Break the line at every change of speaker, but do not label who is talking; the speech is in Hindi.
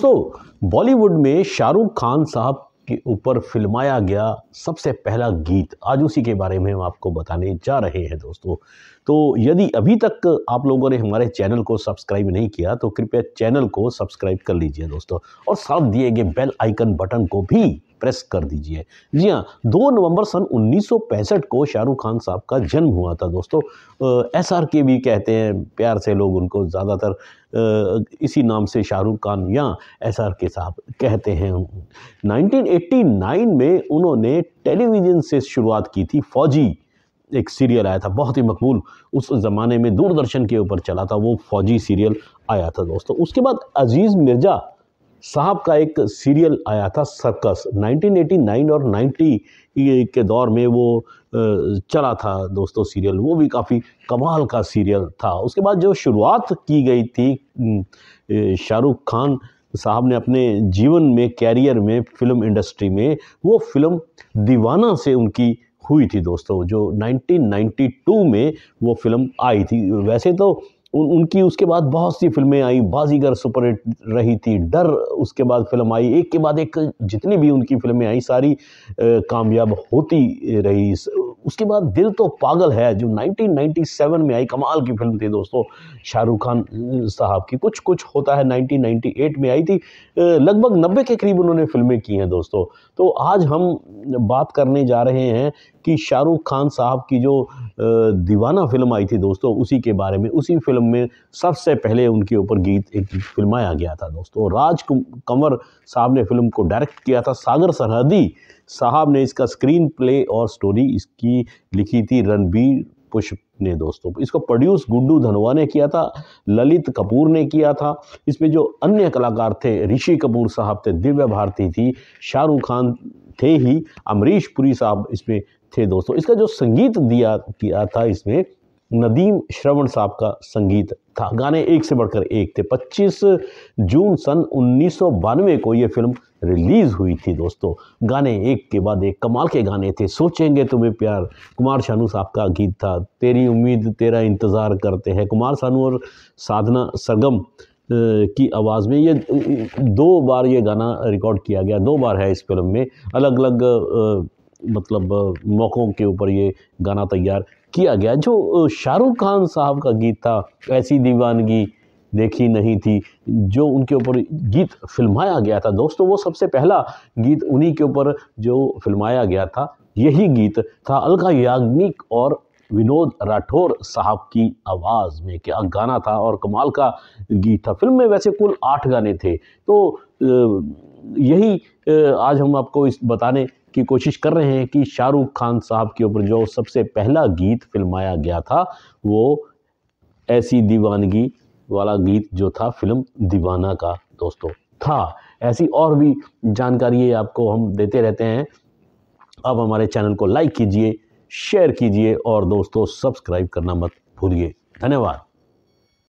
दोस्तों बॉलीवुड में शाहरुख खान साहब के ऊपर फिल्माया गया सबसे पहला गीत आज उसी के बारे में हम आपको बताने जा रहे हैं दोस्तों तो यदि अभी तक आप लोगों ने हमारे चैनल को सब्सक्राइब नहीं किया तो कृपया चैनल को सब्सक्राइब कर लीजिए दोस्तों और साथ दिए गए बेल आइकन बटन को भी प्रेस कर दीजिए जी हाँ दो नवंबर सन 1965 को शाहरुख खान साहब का जन्म हुआ था दोस्तों एस आर के भी कहते हैं प्यार से लोग उनको ज़्यादातर इसी नाम से शाहरुख खान या एस आर के साहब कहते हैं 1989 में उन्होंने टेलीविज़न से शुरुआत की थी फौजी एक सीरियल आया था बहुत ही मकबूल उस ज़माने में दूरदर्शन के ऊपर चला था वो फौजी सीरियल आया था दोस्तों उसके बाद अजीज़ मिर्ज़ा साहब का एक सीरियल आया था सर्कस 1989 और 90 के दौर में वो चला था दोस्तों सीरियल वो भी काफ़ी कमाल का सीरियल था उसके बाद जो शुरुआत की गई थी शाहरुख खान साहब ने अपने जीवन में कैरियर में फिल्म इंडस्ट्री में वो फिल्म दीवाना से उनकी हुई थी दोस्तों जो 1992 में वो फिल्म आई थी वैसे तो उन उनकी उसके बाद बहुत सी फिल्में आई बाजीगर सुपर हिट रही थी डर उसके बाद फिल्म आई एक के बाद एक जितनी भी उनकी फिल्में आई सारी कामयाब होती रही उसके बाद दिल तो पागल है जो 1997 में आई कमाल की फिल्म थी दोस्तों शाहरुख खान साहब की कुछ कुछ होता है 1998 में आई थी लगभग नब्बे के करीब उन्होंने फिल्में की हैं दोस्तों तो आज हम बात करने जा रहे हैं कि शाहरुख खान साहब की जो दीवाना फिल्म आई थी दोस्तों उसी के बारे में उसी फिल्म फिल्म में सबसे पहले उनके ऊपर गीत एक फिल्माया गया था दोस्तों राज कंवर साहब ने फिल्म को डायरेक्ट किया था सागर सरहदी साहब ने इसका स्क्रीन प्ले और स्टोरी इसकी लिखी थी रणबीर पुष्प ने दोस्तों इसको प्रोड्यूस गुड्डू धनवा ने किया था ललित कपूर ने किया था इसमें जो अन्य कलाकार थे ऋषि कपूर साहब थे दिव्य भारती थी शाहरुख खान थे ही अमरीश पुरी साहब इसमें थे दोस्तों इसका जो संगीत दिया किया था इसमें नदीम श्रवण साहब का संगीत था गाने एक से बढ़कर एक थे 25 जून सन उन्नीस को ये फिल्म रिलीज़ हुई थी दोस्तों गाने एक के बाद एक कमाल के गाने थे सोचेंगे तुम्हें प्यार कुमार शानू साहब का गीत था तेरी उम्मीद तेरा इंतज़ार करते हैं कुमार शानू और साधना सरगम की आवाज़ में ये दो बार ये गाना रिकॉर्ड किया गया दो बार है इस फिल्म में अलग अलग मतलब मौक़ों के ऊपर ये गाना तैयार किया गया जो शाहरुख खान साहब का गीत था ऐसी दीवानगी देखी नहीं थी जो उनके ऊपर गीत फिल्माया गया था दोस्तों वो सबसे पहला गीत उन्हीं के ऊपर जो फिल्माया गया था यही गीत था अलका याग्निक और विनोद राठौर साहब की आवाज़ में क्या गाना था और कमाल का गीत था फिल्म में वैसे कुल आठ गाने थे तो यही आज हम आपको इस बताने की कोशिश कर रहे हैं कि शाहरुख खान साहब के ऊपर जो सबसे पहला गीत फिल्माया गया था वो ऐसी दीवानगी वाला गीत जो था फिल्म दीवाना का दोस्तों था ऐसी और भी जानकारी आपको हम देते रहते हैं अब हमारे चैनल को लाइक कीजिए शेयर कीजिए और दोस्तों सब्सक्राइब करना मत भूलिए धन्यवाद